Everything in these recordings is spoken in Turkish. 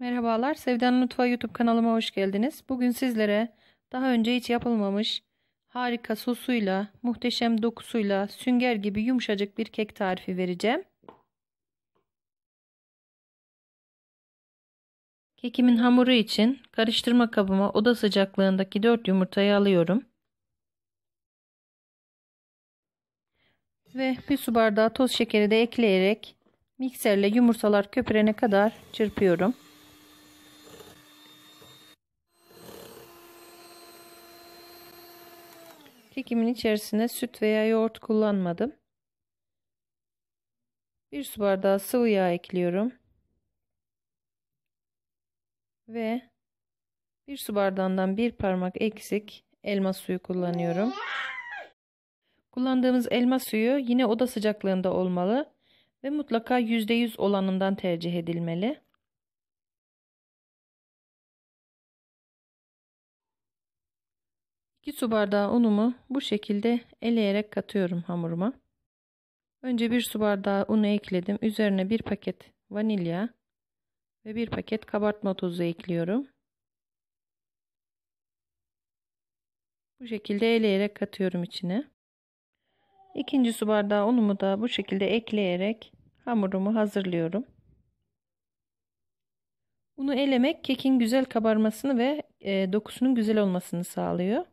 Merhabalar, Sevden Mutfağı YouTube kanalıma hoş geldiniz. Bugün sizlere daha önce hiç yapılmamış harika sosuyla, muhteşem dokusuyla, sünger gibi yumuşacık bir kek tarifi vereceğim. Kekimin hamuru için karıştırma kabıma oda sıcaklığındaki 4 yumurtayı alıyorum. Ve bir su bardağı toz şekeri de ekleyerek mikserle yumurtalar köpürene kadar çırpıyorum. Kekimin içerisine süt veya yoğurt kullanmadım. 1 su bardağı sıvı yağ ekliyorum. Ve 1 su bardağından 1 parmak eksik elma suyu kullanıyorum. Kullandığımız elma suyu yine oda sıcaklığında olmalı ve mutlaka %100 olanından tercih edilmeli. su bardağı unumu bu şekilde eleyerek katıyorum hamuruma. Önce bir su bardağı unu ekledim. Üzerine bir paket vanilya ve bir paket kabartma tozu ekliyorum. Bu şekilde eleyerek katıyorum içine. İkinci su bardağı unumu da bu şekilde ekleyerek hamurumu hazırlıyorum. Unu elemek kekin güzel kabarmasını ve e, dokusunun güzel olmasını sağlıyor.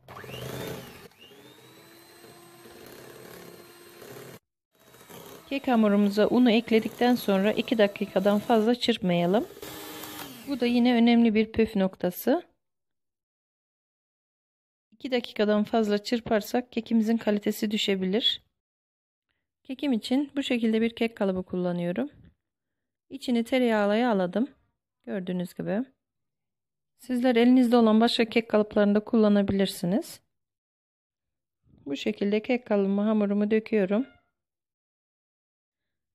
Kek hamurumuza unu ekledikten sonra 2 dakikadan fazla çırpmayalım. Bu da yine önemli bir püf noktası. 2 dakikadan fazla çırparsak kekimizin kalitesi düşebilir. Kekim için bu şekilde bir kek kalıbı kullanıyorum. İçini tereyağı aladım. Gördüğünüz gibi. Sizler elinizde olan başka kek kalıplarında kullanabilirsiniz. Bu şekilde kek kalıbımı hamurumu döküyorum.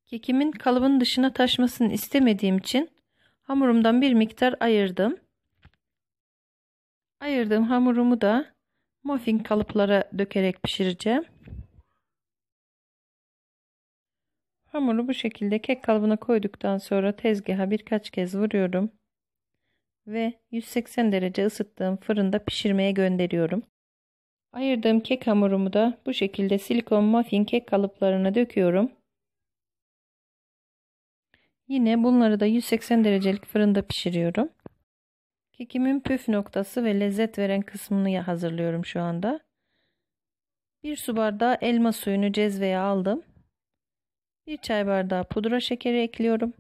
Kekimin kalıbın dışına taşmasını istemediğim için hamurumdan bir miktar ayırdım. Ayırdığım hamurumu da muffin kalıplara dökerek pişireceğim. Hamuru bu şekilde kek kalıbına koyduktan sonra tezgaha birkaç kez vuruyorum ve 180 derece ısıttığım fırında pişirmeye gönderiyorum. Ayırdığım kek hamurumu da bu şekilde silikon muffin kek kalıplarına döküyorum. Yine bunları da 180 derecelik fırında pişiriyorum. Kekimin püf noktası ve lezzet veren kısmını hazırlıyorum şu anda. Bir su bardağı elma suyunu cezveye aldım. 1 çay bardağı pudra şekeri ekliyorum.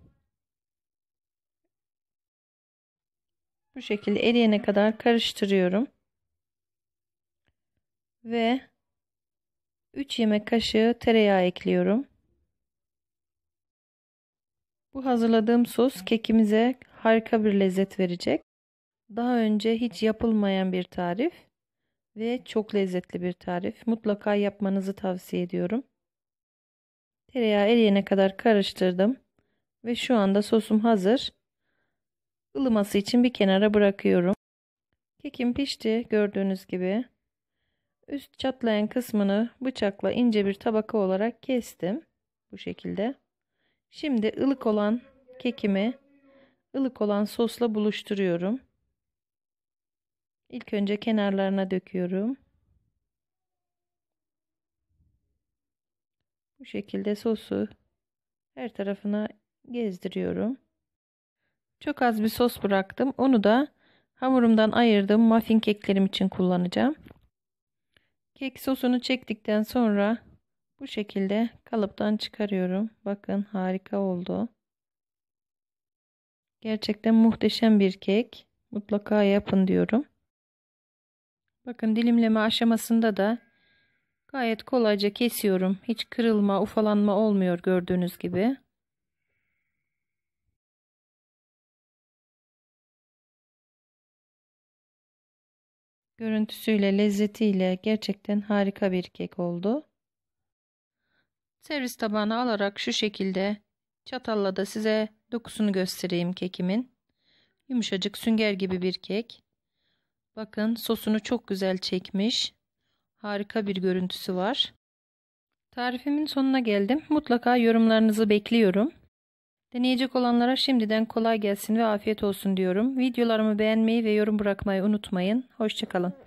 Bu şekilde eriyene kadar karıştırıyorum. Ve 3 yemek kaşığı tereyağı ekliyorum. Bu hazırladığım sos kekimize harika bir lezzet verecek. Daha önce hiç yapılmayan bir tarif ve çok lezzetli bir tarif. Mutlaka yapmanızı tavsiye ediyorum. Tereyağı eriyene kadar karıştırdım. Ve şu anda sosum hazır. Ilıması için bir kenara bırakıyorum. Kekim pişti gördüğünüz gibi. Üst çatlayan kısmını bıçakla ince bir tabaka olarak kestim. Bu şekilde. Şimdi ılık olan kekimi ılık olan sosla buluşturuyorum. İlk önce kenarlarına döküyorum. Bu şekilde sosu her tarafına gezdiriyorum. Çok az bir sos bıraktım. Onu da hamurumdan ayırdım. muffin keklerim için kullanacağım. Kek sosunu çektikten sonra bu şekilde kalıptan çıkarıyorum. Bakın harika oldu. Gerçekten muhteşem bir kek. Mutlaka yapın diyorum. Bakın dilimleme aşamasında da Gayet kolayca kesiyorum. Hiç kırılma, ufalanma olmuyor gördüğünüz gibi. Görüntüsüyle, lezzetiyle gerçekten harika bir kek oldu. Servis tabağına alarak şu şekilde çatalla da size dokusunu göstereyim kekimin. Yumuşacık sünger gibi bir kek. Bakın sosunu çok güzel çekmiş. Harika bir görüntüsü var. Tarifimin sonuna geldim. Mutlaka yorumlarınızı bekliyorum. Deneyecek olanlara şimdiden kolay gelsin ve afiyet olsun diyorum. Videolarımı beğenmeyi ve yorum bırakmayı unutmayın. Hoşçakalın.